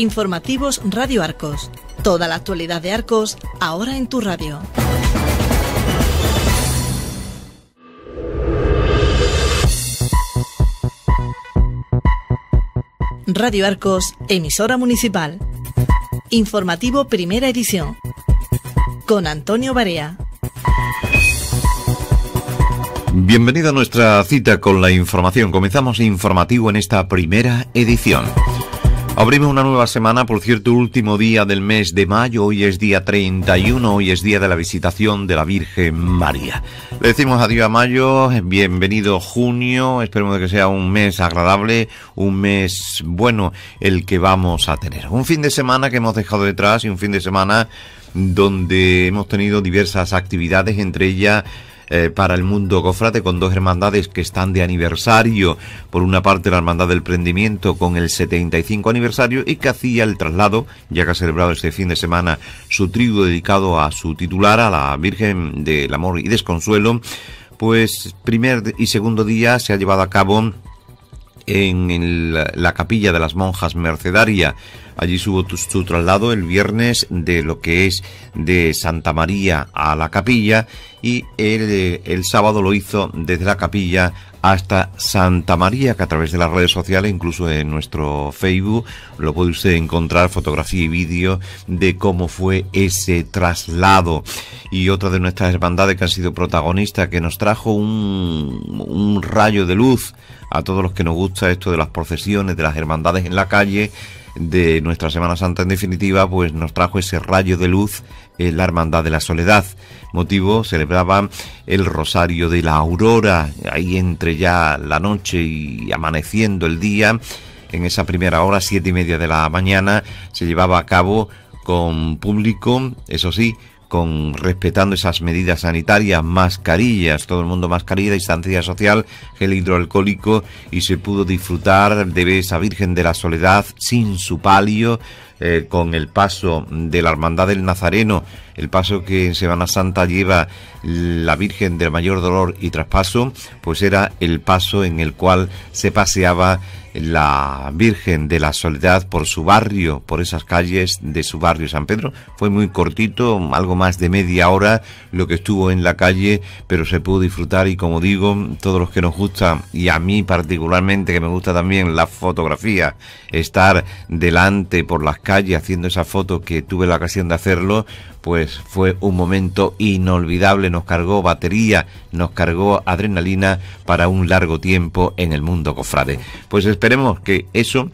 Informativos Radio Arcos. Toda la actualidad de Arcos, ahora en tu radio. Radio Arcos, emisora municipal. Informativo Primera Edición. Con Antonio Barea. Bienvenido a nuestra cita con la información. Comenzamos informativo en esta primera edición. Abrimos una nueva semana, por cierto, último día del mes de mayo, hoy es día 31, hoy es día de la visitación de la Virgen María. Le decimos adiós a mayo, bienvenido junio, esperemos que sea un mes agradable, un mes bueno el que vamos a tener. Un fin de semana que hemos dejado detrás y un fin de semana donde hemos tenido diversas actividades, entre ellas eh, para el mundo cofrade con dos hermandades que están de aniversario. Por una parte la Hermandad del Prendimiento con el 75 aniversario y que hacía el traslado, ya que ha celebrado este fin de semana su trigo dedicado a su titular, a la Virgen del Amor y Desconsuelo. Pues primer y segundo día se ha llevado a cabo en, la capilla de las monjas mercedarias Allí subo su traslado el viernes de lo que es de Santa María a la capilla y eh, el, sábado lo hizo desde la capilla hasta Santa María, que a través de las redes sociales, incluso en nuestro Facebook, lo puede usted encontrar fotografía y vídeo de cómo fue ese traslado. Y otra de nuestras hermandades que han sido protagonistas, que nos trajo un rayo de luz a todos los que nos gusta esto de las procesiones, de las hermandades en la calle, de nuestra Semana Santa en definitiva, pues nos trajo ese rayo de luz, ...en la Hermandad de la Soledad. Motivo, celebraban el Rosario de la Aurora, ahí entre ya la noche y amaneciendo el día, en esa primera hora, siete y media de la mañana, se llevaba a cabo con público, eso sí, con respetando esas medidas sanitarias, mascarillas, todo el mundo mascarilla, distancia social, gel hidroalcohólico y se pudo disfrutar de esa Virgen de la Soledad sin su palio eh, con el paso de la Hermandad del Nazareno, el paso que en Semana Santa lleva la Virgen del Mayor Dolor y Traspaso, pues era el paso en el cual se paseaba la Virgen de la Soledad por su barrio, por esas calles de su barrio San Pedro. Fue muy cortito, algo más de media hora lo que estuvo en la calle, pero se pudo disfrutar y como digo, todos los que nos gustan y a mí particularmente que me gusta también la fotografía, estar delante por las calles, haciendo esa foto que tuve la ocasión de hacerlo, pues fue un momento inolvidable, nos cargó batería, nos cargó adrenalina para un largo tiempo en el mundo cofrade. Pues esperemos que eso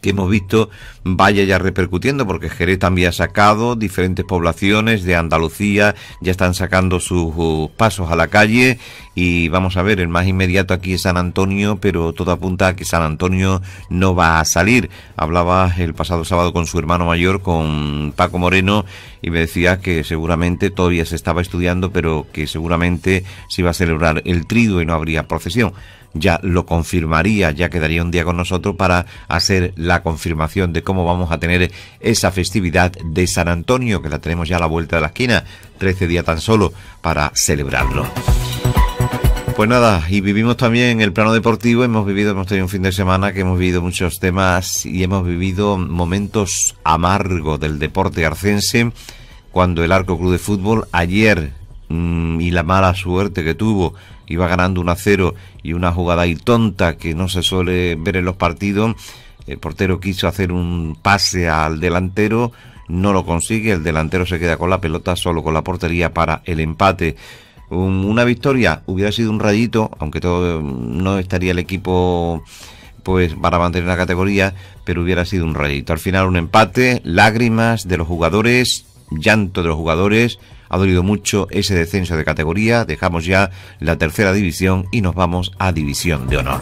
que hemos visto vaya ya repercutiendo, porque Jerez también ha sacado diferentes poblaciones de Andalucía, ya están sacando sus uh, pasos a la calle y vamos a ver, el más inmediato aquí es San Antonio, pero todo apunta a que San Antonio no va a salir. Hablaba el pasado sábado con su hermano mayor, con Paco Moreno, y me decía que seguramente todavía se estaba estudiando, pero que seguramente se iba a celebrar el trigo y no habría procesión ya lo confirmaría, ya quedaría un día con nosotros para hacer la confirmación de cómo vamos a tener esa festividad de San Antonio, que la tenemos ya a la vuelta de la esquina, 13 días tan solo para celebrarlo. Pues nada, y vivimos también en el plano deportivo, hemos vivido, hemos tenido un fin de semana que hemos vivido muchos temas y hemos vivido momentos amargos del deporte arcense cuando el Arco Club de Fútbol ayer mm, y la mala suerte que tuvo iba ganando un acero y una jugada ahí tonta que no se suele ver en los partidos el portero quiso hacer un pase al delantero, no lo consigue, el delantero se queda con la pelota, solo con la portería para el empate. una victoria hubiera sido un rayito, aunque todo no estaría el equipo pues para mantener la categoría, pero hubiera sido un rayito. Al final un empate, lágrimas de los jugadores, llanto de los jugadores. Ha dolido mucho ese descenso de categoría. Dejamos ya la tercera división y nos vamos a División de Honor.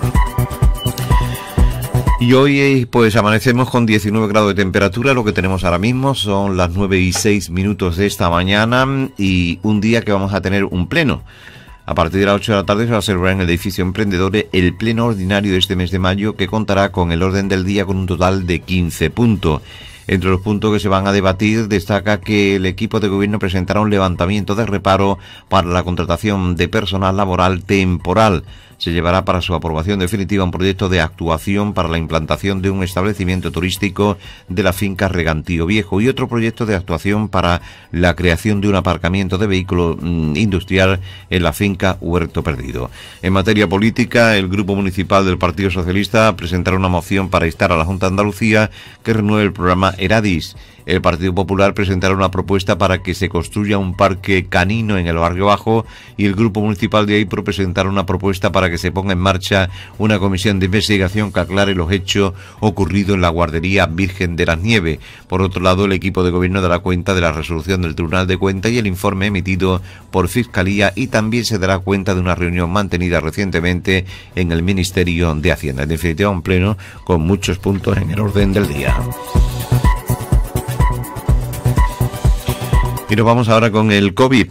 Y hoy pues amanecemos con 19 grados de temperatura, lo que tenemos ahora mismo son las 9 y 6 minutos de esta mañana y un día que vamos a tener un pleno. A partir de las 8 de la tarde se va a celebrar en el edificio Emprendedores el pleno ordinario de este mes de mayo que contará con el orden del día con un total de 15 puntos. Entre los puntos que se van a debatir destaca que el equipo de gobierno presentará un levantamiento de reparo para la contratación de personal laboral temporal se llevará para su aprobación definitiva un proyecto de actuación para la implantación de un establecimiento turístico de la finca Regantío Viejo y otro proyecto de actuación para la creación de un aparcamiento de vehículo mm, industrial en la finca Huerto Perdido. En materia política, el Grupo Municipal del Partido Socialista presentará una moción para instar a la Junta de Andalucía que renueve el programa el Partido Popular presentará una propuesta para que se construya un parque canino en el barrio bajo y el Grupo Municipal de AIPRO presentará una propuesta para que se ponga en marcha una comisión de investigación que aclare los hechos ocurridos en la guardería Virgen de las Nieves. Por otro lado, el equipo de gobierno dará cuenta de la resolución del Tribunal de Cuentas y el informe emitido por Fiscalía y también se dará cuenta de una reunión mantenida recientemente en el Ministerio de Hacienda. En definitiva, un pleno con muchos puntos en el orden del día. Y nos vamos ahora con el COVID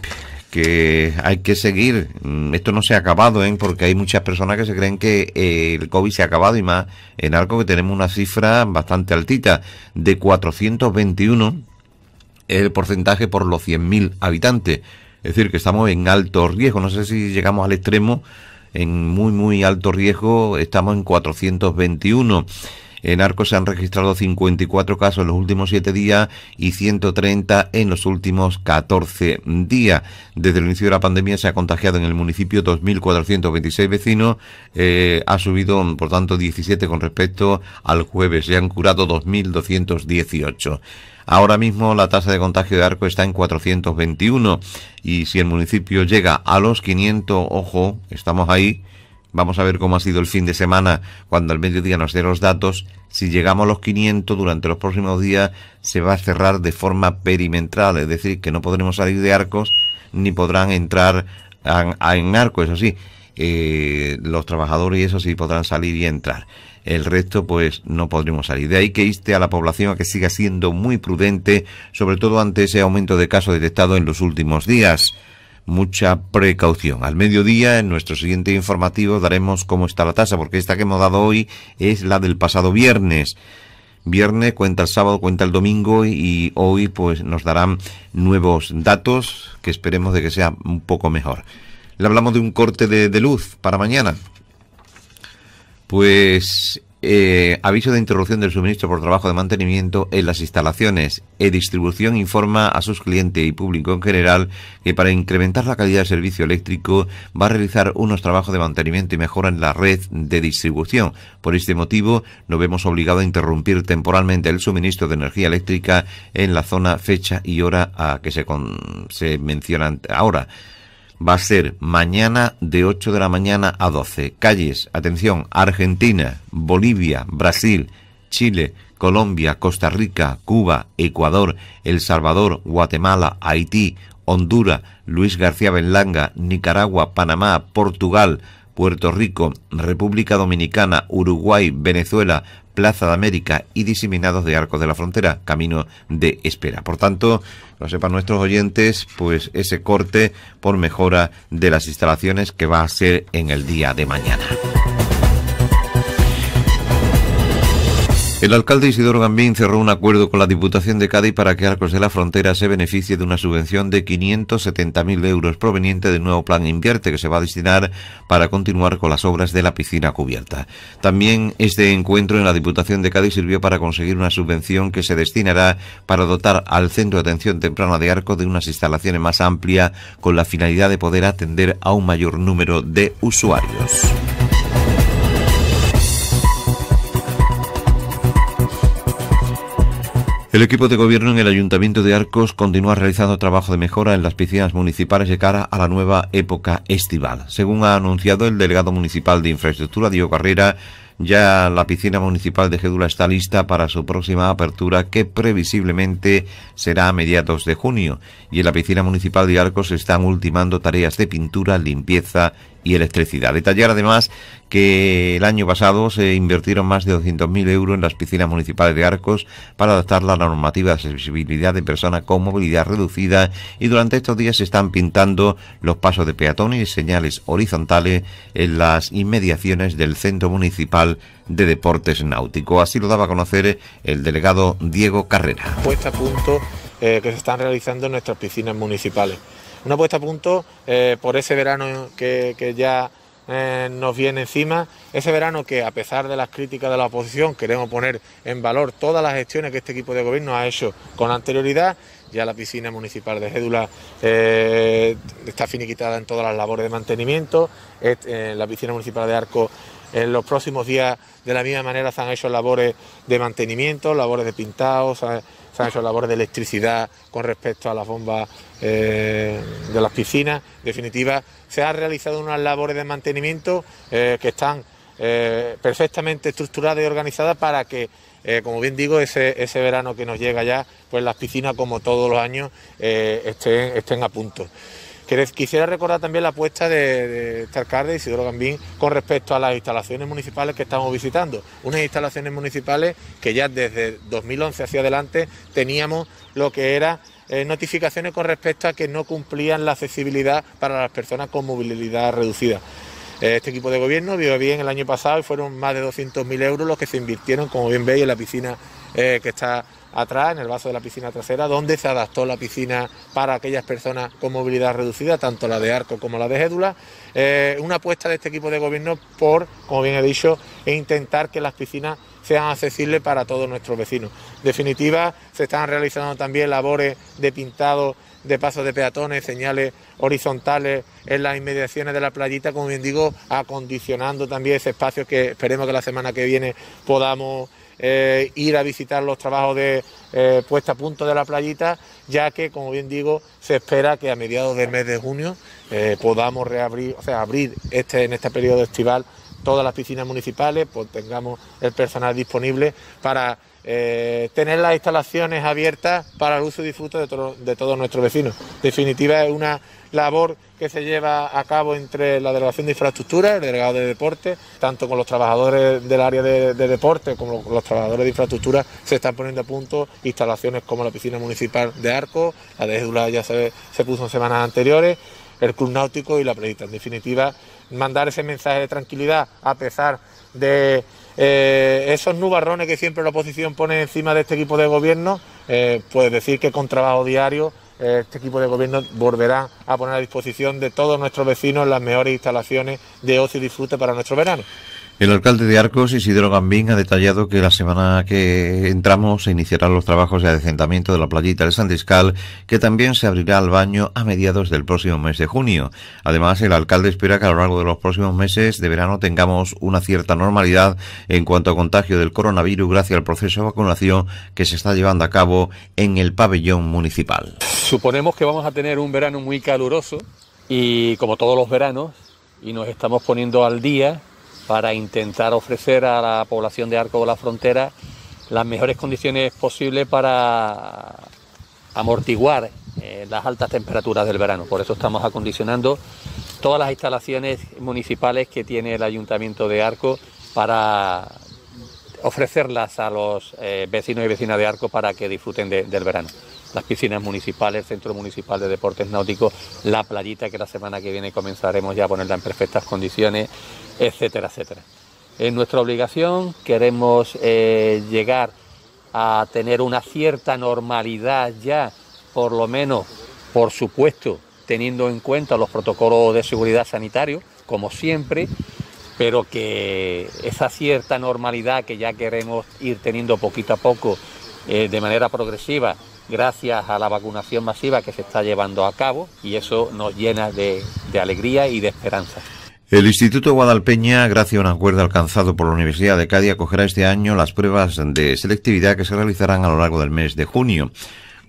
que hay que seguir. Mm, esto no se ha acabado, ¿eh? porque hay muchas personas que se creen que eh, el COVID se ha acabado y más en algo que tenemos una cifra bastante altita de 421 el porcentaje por los 100.000 habitantes. Es decir, que estamos en alto riesgo. No sé si llegamos al extremo. En muy, muy alto riesgo estamos en 421. En Arco se han registrado 54 casos en los últimos 7 días y 130 en los últimos 14 días. Desde el inicio de la pandemia se ha contagiado en el municipio 2.426 vecinos, eh, ha subido por tanto 17 con respecto al jueves, se han curado 2.218. Ahora mismo la tasa de contagio de arco está en 421 y si el municipio llega a los 500, ojo, estamos ahí, Vamos a ver cómo ha sido el fin de semana cuando al mediodía nos dé los datos. Si llegamos a los 500 durante los próximos días se va a cerrar de forma perimetral, es decir, que no podremos salir de arcos ni podrán entrar en arcos, eso sí. Eh, los trabajadores y eso sí podrán salir y entrar. El resto pues no podremos salir. De ahí que inste a la población a que siga siendo muy prudente, sobre todo ante ese aumento de casos detectados en los últimos días mucha precaución. Al mediodía, en nuestro siguiente informativo, daremos cómo está la tasa, porque esta que hemos dado hoy es la del pasado viernes. Viernes cuenta el sábado, cuenta el domingo y hoy pues nos darán nuevos datos que esperemos de que sea un poco mejor. Le hablamos de un corte de, de luz para mañana. Pues eh, aviso de interrupción del suministro por trabajo de mantenimiento en las instalaciones. E-Distribución eh, informa a sus clientes y público en general que para incrementar la calidad del servicio eléctrico va a realizar unos trabajos de mantenimiento y mejora en la red de distribución. Por este motivo, nos vemos obligados a interrumpir temporalmente el suministro de energía eléctrica en la zona, fecha y hora a que se, se mencionan ahora va a ser mañana de 8 de la mañana a 12. Calles, atención, Argentina, Bolivia, Brasil, Chile, Colombia, Costa Rica, Cuba, Ecuador, El Salvador, Guatemala, Haití, Honduras, Luis García Benlanga, Nicaragua, Panamá, Portugal, Puerto Rico, República Dominicana, Uruguay, Venezuela, Plaza de América y diseminados de Arcos de la Frontera, camino de espera. Por tanto, lo sepan nuestros oyentes, pues ese corte por mejora de las instalaciones que va a ser en el día de mañana. El alcalde Isidoro Gambín cerró un acuerdo con la Diputación de Cádiz para que Arcos de la Frontera se beneficie de una subvención de 570.000 euros proveniente del nuevo Plan Invierte que se va a destinar para continuar con las obras de la piscina cubierta. También este encuentro en la Diputación de Cádiz sirvió para conseguir una subvención que se destinará para dotar al Centro de Atención Temprana de Arcos de unas instalaciones más amplias con la finalidad de poder atender a un mayor número de usuarios. El equipo de gobierno en el Ayuntamiento de Arcos continúa realizando trabajo de mejora en las piscinas municipales de cara a la nueva época estival. Según ha anunciado el delegado municipal de infraestructura, Diego Carrera, ya la piscina municipal de Gédula está lista para su próxima apertura que previsiblemente será a mediados de junio y en la piscina municipal de Arcos se están ultimando tareas de pintura, limpieza y electricidad. Detallar además que el año pasado se invirtieron más de 200.000 euros en las piscinas municipales de Arcos para adaptar la normativa de accesibilidad de personas con movilidad reducida y durante estos días se están pintando los pasos de peatones y señales horizontales en las inmediaciones del Centro Municipal de Deportes náuticos Así lo daba a conocer el delegado Diego Carrera. Puesta a punto eh, que se están realizando en nuestras piscinas municipales. Una puesta a punto eh, por ese verano que, ya eh, nos viene encima, ese verano que a pesar de las críticas de la oposición queremos poner en valor todas las gestiones que este equipo de gobierno ha hecho con anterioridad, ya la piscina municipal de Gédula eh, está finiquitada en todas las labores de mantenimiento, la piscina municipal de Arco en los próximos días de la misma manera se han hecho labores de mantenimiento, labores de pintados, se han hecho labores de electricidad con respecto a las bombas eh, de las piscinas. En definitiva, se han realizado unas labores de mantenimiento eh, que están eh, perfectamente estructuradas y organizadas para que, como bien digo, ese, verano que nos llega ya, pues las piscinas, como todos los años, estén, estén a punto. Quisiera recordar también la apuesta de, este alcalde Isidoro Gambín con respecto a las instalaciones municipales que estamos visitando. Unas instalaciones municipales que ya desde 2011 hacia adelante teníamos lo que era eh, notificaciones con respecto a que no cumplían la accesibilidad para las personas con movilidad reducida. Eh, este equipo de gobierno vivió bien el año pasado y fueron más de 200.000 euros los que se invirtieron, como bien veis, en la piscina eh, que está atrás, en el vaso de la piscina trasera, donde se adaptó la piscina para aquellas personas con movilidad reducida, tanto la de arco como la de gédula. Eh, una apuesta de este equipo de gobierno por, como bien he dicho, intentar que las piscinas sean accesibles para todos nuestros vecinos. definitiva, se están realizando también labores de pintado de pasos de peatones, señales horizontales en las inmediaciones de la playita, como bien digo, acondicionando también ese espacio que esperemos que la semana que viene podamos eh, ir a visitar los trabajos de eh, puesta a punto de la playita, ya que, como bien digo, se espera que a mediados del mes de junio eh, podamos reabrir, o sea, abrir este, en este periodo estival todas las piscinas municipales, pues tengamos el personal disponible para eh, tener las instalaciones abiertas para el uso y disfrute de, todos nuestros vecinos. Definitiva es una labor que se lleva a cabo entre la Delegación de Infraestructura, el Delegado de Deporte, tanto con los trabajadores del área de, deporte como los trabajadores de infraestructura, se están poniendo a punto instalaciones como la piscina municipal de Arco, la de Édula ya se, puso en semanas anteriores, el Club Náutico y la Predita. En definitiva, mandar ese mensaje de tranquilidad a pesar de eh, esos nubarrones que siempre la oposición pone encima de este equipo de gobierno, eh, pues decir que con trabajo diario eh, este equipo de gobierno volverá a poner a disposición de todos nuestros vecinos las mejores instalaciones de ocio y disfrute para nuestro verano. El alcalde de Arcos, Isidro Gambín, ha detallado que la semana que entramos se iniciarán los trabajos de adecentamiento de la playita de Sandiscal, que también se abrirá al baño a mediados del próximo mes de junio. Además, el alcalde espera que a lo largo de los próximos meses de verano tengamos una cierta normalidad en cuanto a contagio del coronavirus gracias al proceso de vacunación que se está llevando a cabo en el pabellón municipal. Suponemos que vamos a tener un verano muy caluroso y como todos los veranos y nos estamos poniendo al día para intentar ofrecer a la población de Arco de la Frontera las mejores condiciones posibles para amortiguar eh, las altas temperaturas del verano. Por eso estamos acondicionando todas las instalaciones municipales que tiene el Ayuntamiento de Arco para ofrecerlas a los eh, vecinos y vecinas de Arco para que disfruten del verano. Las piscinas municipales, el Centro Municipal de Deportes Náuticos, la playita que la semana que viene comenzaremos ya a ponerla en perfectas condiciones, etcétera, etcétera. Es nuestra obligación, queremos eh, llegar a tener una cierta normalidad ya, por lo menos, por supuesto, teniendo en cuenta los protocolos de seguridad sanitario, como siempre, pero que esa cierta normalidad que ya queremos ir teniendo poquito a poco eh, de manera progresiva, gracias a la vacunación masiva que se está llevando a cabo, y eso nos llena de alegría y de esperanza. El Instituto Guadalpeña, gracias a un acuerdo alcanzado por la Universidad de Cádiz, acogerá este año las pruebas de selectividad que se realizarán a lo largo del mes de junio.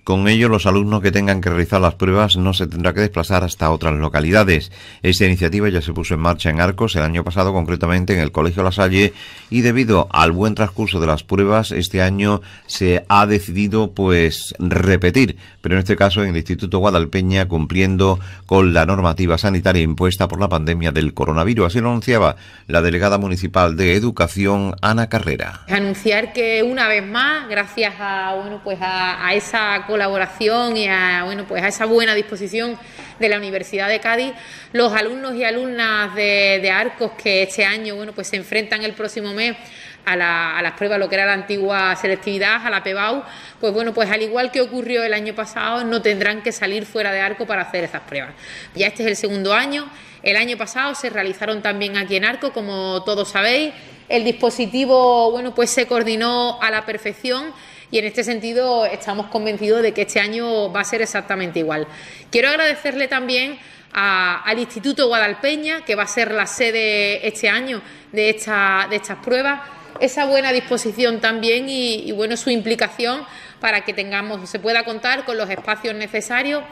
Con ello, los alumnos que tengan que realizar las pruebas no se tendrá que desplazar hasta otras localidades. Esta iniciativa ya se puso en marcha en Arcos el año pasado, concretamente en el Colegio La Salle, y debido al buen transcurso de las pruebas, este año se ha decidido pues repetir, pero en este caso en el Instituto Guadalpeña, cumpliendo con la normativa sanitaria impuesta por la pandemia del coronavirus. Así lo anunciaba la delegada municipal de Educación, Ana Carrera. Anunciar que una vez más, gracias a pues a, a esa colaboración colaboración y a, bueno, pues a esa buena disposición de la Universidad de Cádiz, los alumnos y alumnas de, Arcos que este año bueno, pues se enfrentan el próximo mes a, las pruebas, lo que era la antigua selectividad, a la PEBAU, pues bueno, pues al igual que ocurrió el año pasado, no tendrán que salir fuera de Arco para hacer esas pruebas. Ya este es el segundo año. El año pasado se realizaron también aquí en Arco, como todos sabéis. El dispositivo, bueno, pues se coordinó a la perfección y en este sentido estamos convencidos de que este año va a ser exactamente igual. Quiero agradecerle también al Instituto Guadalpeña, que va a ser la sede este año de, de estas pruebas, esa buena disposición también y, bueno, su implicación para que tengamos, se pueda contar con los espacios necesarios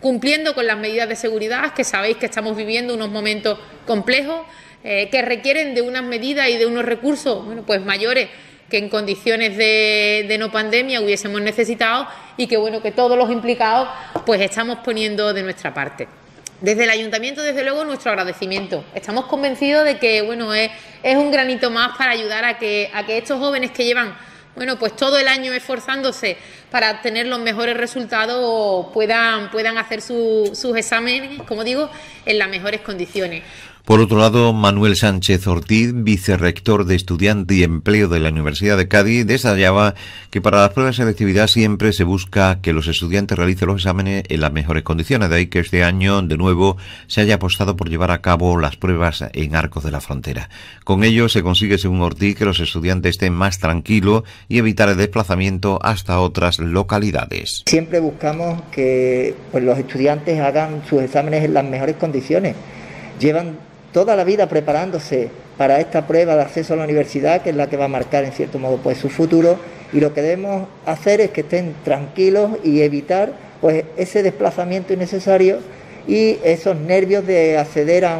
cumpliendo con las medidas de seguridad, que sabéis que estamos viviendo unos momentos complejos, eh, que requieren de unas medidas y de unos recursos pues mayores que en condiciones de, no pandemia hubiésemos necesitado y que bueno que todos los implicados pues estamos poniendo de nuestra parte. Desde el ayuntamiento, desde luego, nuestro agradecimiento. Estamos convencidos de que bueno es, un granito más para ayudar a que, a que estos jóvenes que llevan bueno pues todo el año esforzándose para obtener los mejores resultados puedan, puedan hacer sus exámenes, como digo, en las mejores condiciones. Por otro lado, Manuel Sánchez Ortiz, vicerrector de Estudiante y Empleo de la Universidad de Cádiz, detallaba que para las pruebas de selectividad siempre se busca que los estudiantes realicen los exámenes en las mejores condiciones. De ahí que este año, de nuevo, se haya apostado por llevar a cabo las pruebas en Arcos de la Frontera. Con ello se consigue, según Ortiz, que los estudiantes estén más tranquilos y evitar el desplazamiento hasta otras localidades. Siempre buscamos que pues, los estudiantes hagan sus exámenes en las mejores condiciones. Llevan toda la vida preparándose para esta prueba de acceso a la universidad, que es la que va a marcar en cierto modo pues su futuro, y lo que debemos hacer es que estén tranquilos y evitar pues ese desplazamiento innecesario y esos nervios de acceder a,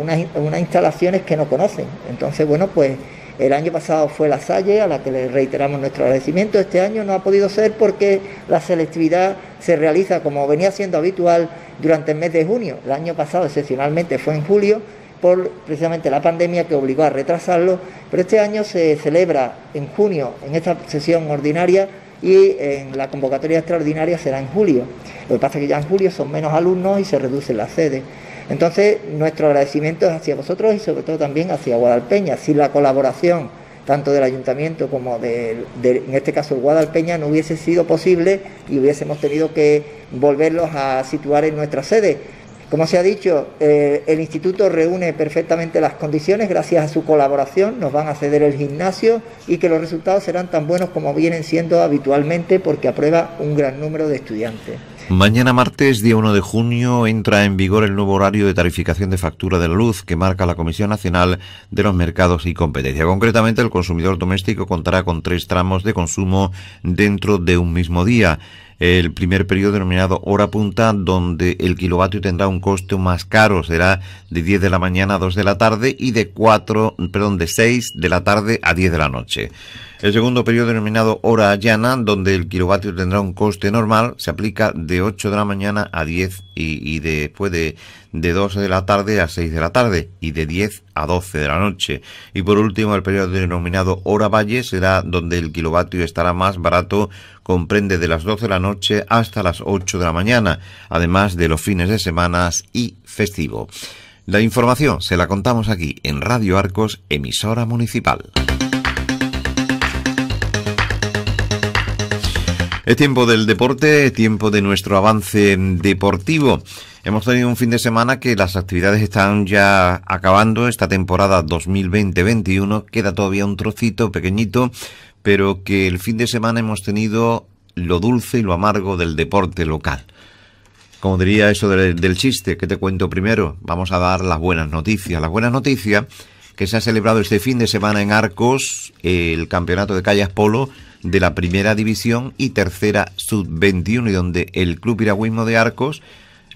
unas, a unas instalaciones que no conocen. Entonces, bueno, pues el año pasado fue la Salle, a la que le reiteramos nuestro agradecimiento. Este año no ha podido ser porque la selectividad se realiza como venía siendo habitual durante el mes de junio. El año pasado excepcionalmente fue en julio, por precisamente la pandemia que obligó a retrasarlo, pero este año se celebra en junio en esta sesión ordinaria y en la convocatoria extraordinaria será en julio. Lo que pasa es que ya en julio son menos alumnos y se reduce la sede. Entonces, nuestro agradecimiento es hacia vosotros y sobre todo también hacia Guadalpeña, Sin la colaboración tanto del ayuntamiento como de, en este caso Guadalpeña no hubiese sido posible y hubiésemos tenido que volverlos a situar en nuestra sede como se ha dicho, eh, el instituto reúne perfectamente las condiciones, gracias a su colaboración nos van a ceder el gimnasio y que los resultados serán tan buenos como vienen siendo habitualmente porque aprueba un gran número de estudiantes. Mañana martes, día 1 de junio, entra en vigor el nuevo horario de tarificación de factura de la luz que marca la Comisión Nacional de los Mercados y Competencia. Concretamente, el consumidor doméstico contará con tres tramos de consumo dentro de un mismo día el primer periodo denominado hora punta, donde el kilovatio tendrá un coste más caro, será de 10 de la mañana a 2 de la tarde y de 4, perdón, de 6 de la tarde a 10 de la noche. El segundo periodo denominado hora llana, donde el kilovatio tendrá un coste normal, se aplica de 8 de la mañana a 10 y, después de, de 12 de la tarde a 6 de la tarde y de 10 a 12 de la noche. Y por último, el periodo denominado hora valle será donde el kilovatio estará más barato, comprende de las 12 de la noche hasta las 8 de la mañana, además de los fines de semana y festivo. La información se la contamos aquí en Radio Arcos, emisora municipal. Es tiempo del deporte, es tiempo de nuestro avance deportivo. Hemos tenido un fin de semana que las actividades están ya acabando, esta temporada 2020-21, queda todavía un trocito pequeñito, pero que el fin de semana hemos tenido lo dulce y lo amargo del deporte local. Como diría eso del, chiste, que te cuento primero, vamos a dar las buenas noticias. Las buenas noticias que se ha celebrado este fin de semana en Arcos el campeonato de callas polo de la primera división y tercera sub-21 y donde el Club Piragüismo de Arcos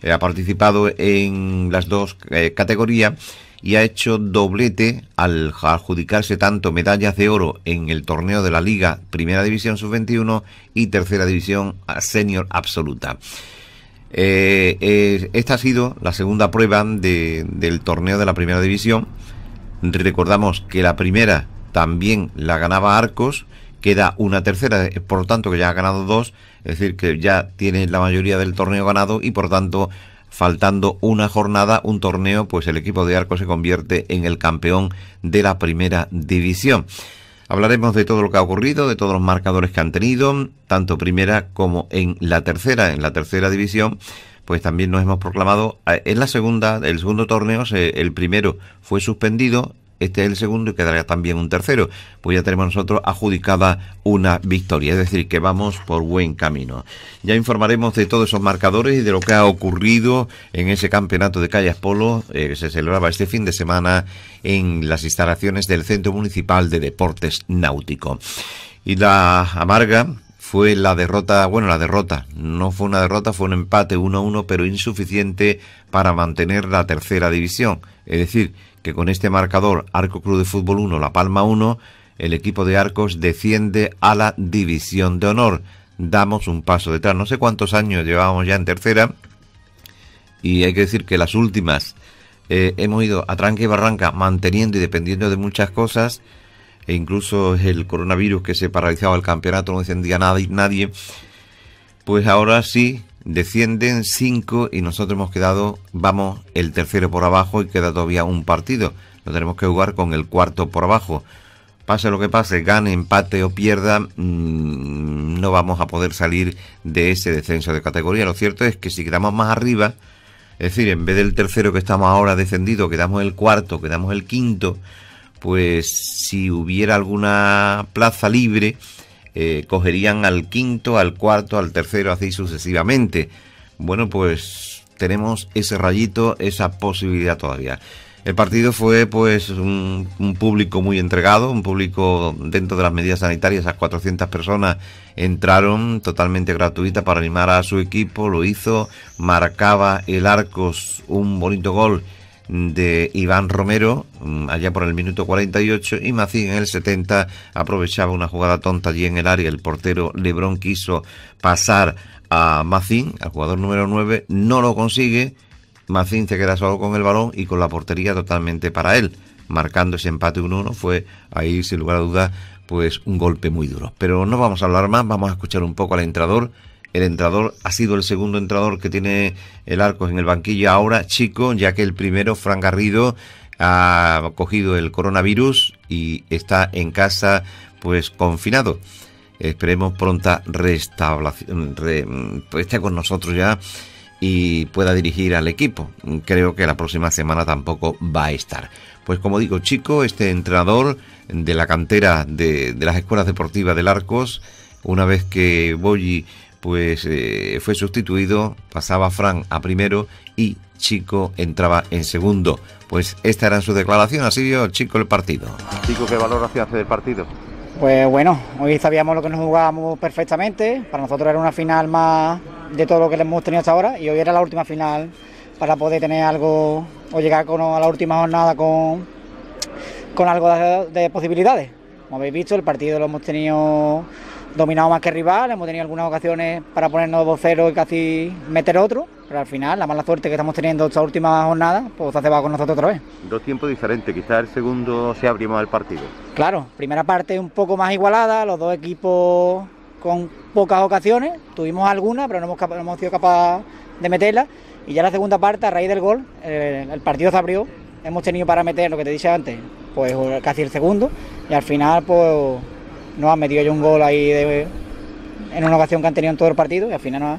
eh, ha participado en las dos eh, categorías y ha hecho doblete al adjudicarse tanto medallas de oro en el torneo de la Liga Primera División Sub-21 y Tercera División Senior Absoluta. Eh, esta ha sido la segunda prueba del torneo de la Primera División. Recordamos que la primera también la ganaba Arcos queda una tercera, eh, por lo tanto que ya ha ganado dos, es decir, que ya tiene la mayoría del torneo ganado y por tanto faltando una jornada, un torneo, pues el equipo de Arco se convierte en el campeón de la primera división. Hablaremos de todo lo que ha ocurrido, de todos los marcadores que han tenido, tanto primera como en la tercera, en la tercera división. Pues también nos hemos proclamado eh, en la segunda, el segundo torneo, el primero fue suspendido, este es el segundo y quedará también un tercero. Pues ya tenemos nosotros adjudicada una victoria. Es decir, que vamos por buen camino. Ya informaremos de todos esos marcadores y de lo que ha ocurrido en ese campeonato de Callas Polo eh, que se celebraba este fin de semana en las instalaciones del Centro Municipal de Deportes Náutico. Y la amarga fue la derrota, bueno, la derrota, no fue una derrota, fue un empate 1-1, pero insuficiente para mantener la tercera división. Es decir, que con este marcador Arco Cruz de Fútbol 1, La Palma 1, el equipo de Arcos desciende a la división de honor. Damos un paso detrás. No sé cuántos años llevábamos ya en tercera. Y hay que decir que las últimas eh, hemos ido a tranque y barranca manteniendo y dependiendo de muchas cosas. E incluso el coronavirus que se paralizaba el campeonato, no descendía y nadie. Pues ahora sí, descienden cinco y nosotros hemos quedado, vamos, el tercero por abajo y queda todavía un partido. Lo tenemos que jugar con el cuarto por abajo. Pase lo que pase, gane, empate o pierda, mm, no vamos a poder salir de ese descenso de categoría. Lo cierto es que si quedamos más arriba, es decir, en vez del tercero que estamos ahora descendido, quedamos el cuarto, quedamos el quinto, pues si hubiera alguna plaza libre, eh, cogerían al quinto, al cuarto, al tercero, así sucesivamente. Bueno, pues tenemos ese rayito, esa posibilidad todavía. El partido fue pues un, público muy entregado, un público dentro de las medidas sanitarias, esas 400 personas entraron totalmente gratuita para animar a su equipo, lo hizo, marcaba el Arcos un bonito gol de Iván Romero mm, allá por el minuto 48 y Macín en el 70 aprovechaba una jugada tonta allí en el área. El portero Lebrón quiso pasar a Macín, al jugador número 9, no lo consigue. Macín se queda solo con el balón y con la portería totalmente para él. Marcando ese empate 1-1 fue ahí sin lugar a dudas pues un golpe muy duro. Pero no vamos a hablar más, vamos a escuchar un poco al entrador el entrador ha sido el segundo entrador que tiene el Arcos en el banquillo ahora, Chico, ya que el primero, Fran Garrido, ha cogido el coronavirus y está en casa pues confinado. Esperemos pronta restauración. Pues, esté con nosotros ya y pueda dirigir al equipo. Creo que la próxima semana tampoco va a estar. Pues como digo, Chico, este entrenador de la cantera de, las escuelas deportivas del Arcos, una vez que Boyi pues eh, fue sustituido, pasaba Fran a primero y Chico entraba en segundo. Pues esta era su declaración, así dio Chico el partido. Chico, ¿qué hacía hace del partido? Pues bueno, hoy sabíamos lo que nos jugábamos perfectamente, para nosotros era una final más de todo lo que hemos tenido hasta ahora y hoy era la última final para poder tener algo o llegar con, a la última jornada con, con algo de, de posibilidades. Como habéis visto, el partido lo hemos tenido dominado más que rival, hemos tenido algunas ocasiones para ponernos 2-0 y casi meter otro, pero al final la mala suerte que estamos teniendo esta última jornada pues hace va con nosotros otra vez. Dos tiempos diferentes, quizás el segundo se abrimos al el partido. Claro, primera parte un poco más igualada, los dos equipos con pocas ocasiones, tuvimos algunas pero no hemos, sido capaces de meterla y ya la segunda parte a raíz del gol el partido se abrió, hemos tenido para meter lo que te dije antes, pues casi el segundo y al final pues no han metido ya un gol ahí en una ocasión que han tenido en todo el partido y al final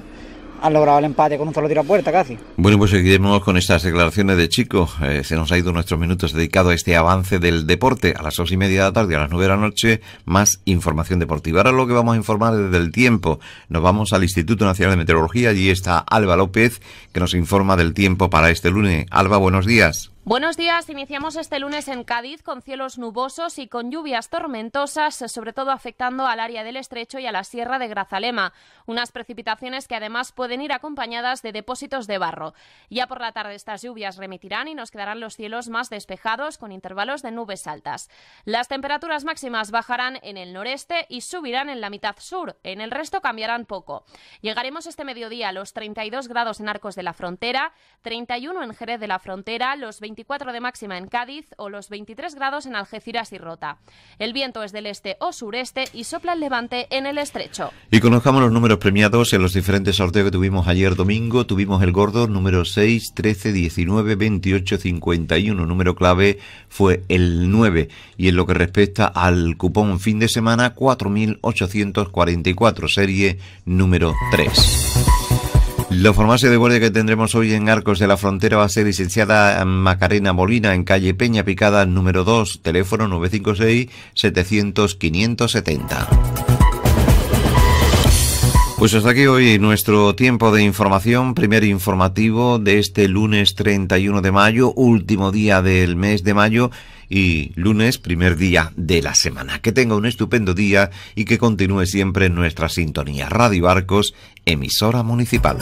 han, logrado el empate con un solo tiro a puerta casi. Bueno, pues seguiremos con estas declaraciones de Chico. Eh, se nos ha ido nuestros minutos dedicados a este avance del deporte a las dos y media de la tarde, a las nueve de la noche, más información deportiva. Ahora lo que vamos a informar desde el tiempo. Nos vamos al Instituto Nacional de Meteorología. Allí está Alba López, que nos informa del tiempo para este lunes. Alba, buenos días. Buenos días. Iniciamos este lunes en Cádiz con cielos nubosos y con lluvias tormentosas, sobre todo afectando al área del estrecho y a la sierra de Grazalema. Unas precipitaciones que además pueden ir acompañadas de depósitos de barro. Ya por la tarde estas lluvias remitirán y nos quedarán los cielos más despejados con intervalos de nubes altas. Las temperaturas máximas bajarán en el noreste y subirán en la mitad sur. En el resto cambiarán poco. Llegaremos este mediodía a los 32 grados en Arcos de la Frontera, 31 en Jerez de la Frontera, los 20 24 de máxima en Cádiz o los 23 grados en Algeciras y Rota. El viento es del este o sureste y sopla el levante en el estrecho. Y conozcamos los números premiados en los diferentes sorteos que tuvimos ayer domingo. Tuvimos el gordo número 6, 13, 19, 28, 51. Número clave fue el 9. Y en lo que respecta al cupón fin de semana, 4.844, serie número 3. La farmacia de guardia que tendremos hoy en Arcos de la Frontera va a ser licenciada Macarena Molina en calle Peña Picada número 2, teléfono 956 700 570. Pues hasta aquí hoy nuestro tiempo de información, primer informativo de este lunes 31 de mayo, último día del mes de mayo y lunes, primer día de la semana. Que tenga un estupendo día y que continúe siempre en nuestra sintonía. Radio Arcos, emisora municipal.